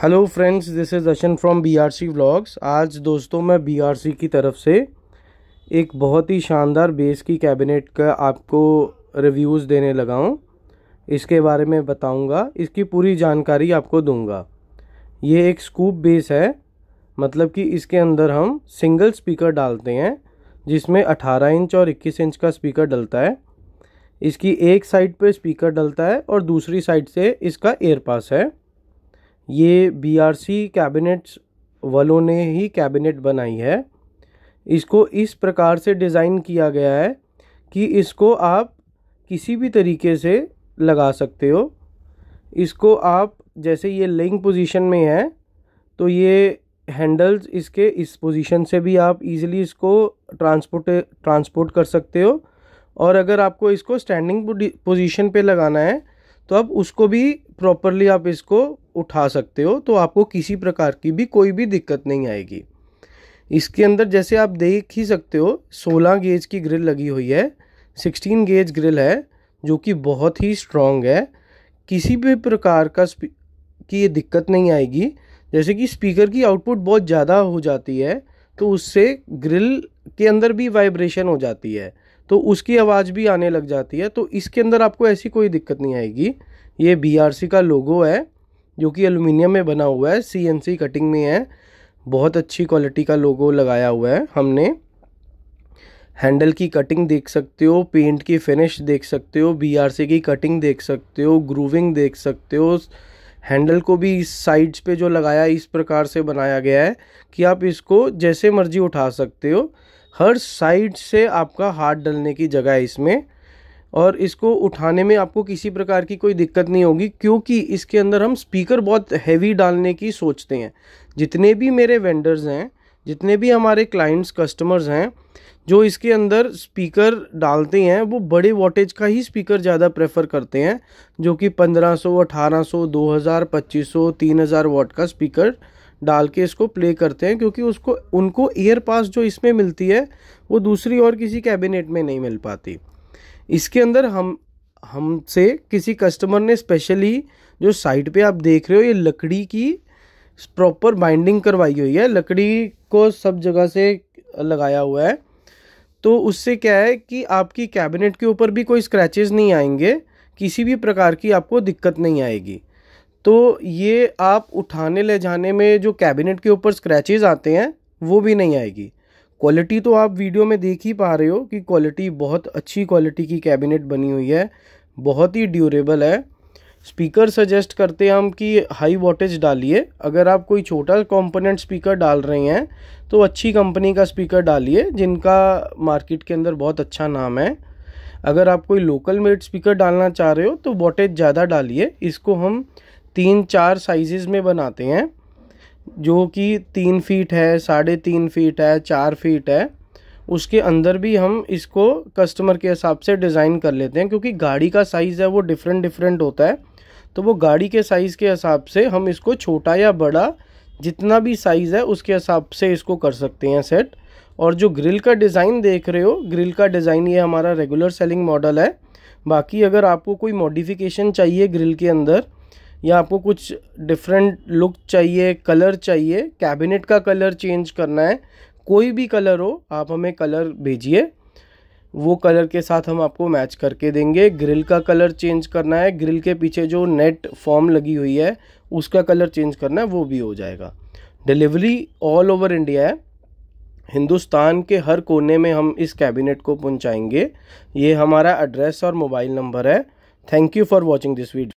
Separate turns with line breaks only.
hello friends this is Ashan from BRC vlogs आज दोस्तों मैं बीआरसी की तरफ से एक बहुत ही शानदार बेस की कैबिनेट का आपको रिव्यूज़ देने लगा हूँ इसके बारे में बताऊँगा इसकी पूरी जानकारी आपको दूँगा ये एक स्कूप बेस है मतलब कि इसके अंदर हम सिंगल स्पीकर डालते हैं जिसमें 18 इंच और 21 इंच का स्पीकर डलता है इसकी एक साइड पर स्पीकर डलता है और दूसरी साइड से इसका एयर पास है ये बीआरसी कैबिनेट्स वालों ने ही कैबिनेट बनाई है इसको इस प्रकार से डिज़ाइन किया गया है कि इसको आप किसी भी तरीके से लगा सकते हो इसको आप जैसे ये लिंग पोजीशन में है तो ये हैंडल्स इसके इस पोजीशन से भी आप इजीली इसको ट्रांसपोर्ट ट्रांसपोर्ट कर सकते हो और अगर आपको इसको स्टैंडिंग पोजीशन पे लगाना है तो आप उसको भी प्रॉपरली आप इसको उठा सकते हो तो आपको किसी प्रकार की भी कोई भी दिक्कत नहीं आएगी इसके अंदर जैसे आप देख ही सकते हो 16 गेज की ग्रिल लगी हुई है 16 गेज ग्रिल है जो कि बहुत ही स्ट्रॉन्ग है किसी भी प्रकार का की ये दिक्कत नहीं आएगी जैसे कि स्पीकर की आउटपुट बहुत ज़्यादा हो जाती है तो उससे ग्रिल के अंदर भी वाइब्रेशन हो जाती है तो उसकी आवाज़ भी आने लग जाती है तो इसके अंदर आपको ऐसी कोई दिक्कत नहीं आएगी ये बी का लोगो है जो कि एलुमिनियम में बना हुआ है सी कटिंग में है बहुत अच्छी क्वालिटी का लोगो लगाया हुआ है हमने हैंडल की कटिंग देख सकते हो पेंट की फिनिश देख सकते हो बीआरसी की कटिंग देख सकते हो ग्रूविंग देख सकते हो हैंडल को भी इस साइड्स पे जो लगाया इस प्रकार से बनाया गया है कि आप इसको जैसे मर्जी उठा सकते हो हर साइड से आपका हाथ डलने की जगह है इसमें और इसको उठाने में आपको किसी प्रकार की कोई दिक्कत नहीं होगी क्योंकि इसके अंदर हम स्पीकर बहुत हैवी डालने की सोचते हैं जितने भी मेरे वेंडर्स हैं जितने भी हमारे क्लाइंट्स कस्टमर्स हैं जो इसके अंदर स्पीकर डालते हैं वो बड़े वोटेज का ही स्पीकर ज़्यादा प्रेफर करते हैं जो कि 1500, 1800, 2000, 2500, 3000 वॉट का स्पीकर डाल के इसको प्ले करते हैं क्योंकि उसको उनको ईयर पास जो इसमें मिलती है वो दूसरी और किसी कैबिनेट में नहीं मिल पाती इसके अंदर हम हमसे किसी कस्टमर ने स्पेशली जो साइट पे आप देख रहे हो ये लकड़ी की प्रॉपर बाइंडिंग करवाई हुई है लकड़ी को सब जगह से लगाया हुआ है तो उससे क्या है कि आपकी कैबिनेट के ऊपर भी कोई स्क्रैचेस नहीं आएंगे किसी भी प्रकार की आपको दिक्कत नहीं आएगी तो ये आप उठाने ले जाने में जो कैबिनेट के ऊपर स्क्रैचेस आते हैं वो भी नहीं आएगी क्वालिटी तो आप वीडियो में देख ही पा रहे हो कि क्वालिटी बहुत अच्छी क्वालिटी की कैबिनेट बनी हुई है बहुत ही ड्यूरेबल है स्पीकर सजेस्ट करते हैं हम कि हाई वोटेज डालिए अगर आप कोई छोटा कंपोनेंट स्पीकर डाल रहे हैं तो अच्छी कंपनी का स्पीकर डालिए जिनका मार्केट के अंदर बहुत अच्छा नाम है अगर आप कोई लोकल मेड स्पीकर डालना चाह रहे हो तो वोटेज ज़्यादा डालिए इसको हम तीन चार साइजेज में बनाते हैं जो कि तीन फीट है साढ़े तीन फीट है चार फीट है उसके अंदर भी हम इसको कस्टमर के हिसाब से डिज़ाइन कर लेते हैं क्योंकि गाड़ी का साइज़ है वो डिफरेंट डिफरेंट होता है तो वो गाड़ी के साइज़ के हिसाब से हम इसको छोटा या बड़ा जितना भी साइज़ है उसके हिसाब से इसको कर सकते हैं सेट और जो ग्रिल का डिज़ाइन देख रहे हो ग्रिल का डिज़ाइन ये हमारा रेगुलर सेलिंग मॉडल है बाकी अगर आपको कोई मॉडिफिकेशन चाहिए ग्रिल के अंदर या आपको कुछ डिफरेंट लुक चाहिए कलर चाहिए कैबिनेट का कलर चेंज करना है कोई भी कलर हो आप हमें कलर भेजिए वो कलर के साथ हम आपको मैच करके देंगे ग्रिल का कलर चेंज करना है ग्रिल के पीछे जो नेट फॉर्म लगी हुई है उसका कलर चेंज करना है वो भी हो जाएगा डिलीवरी ऑल ओवर इंडिया है हिंदुस्तान के हर कोने में हम इस कैबिनेट को पहुंचाएंगे ये हमारा एड्रेस और मोबाइल नंबर है thank you for watching this video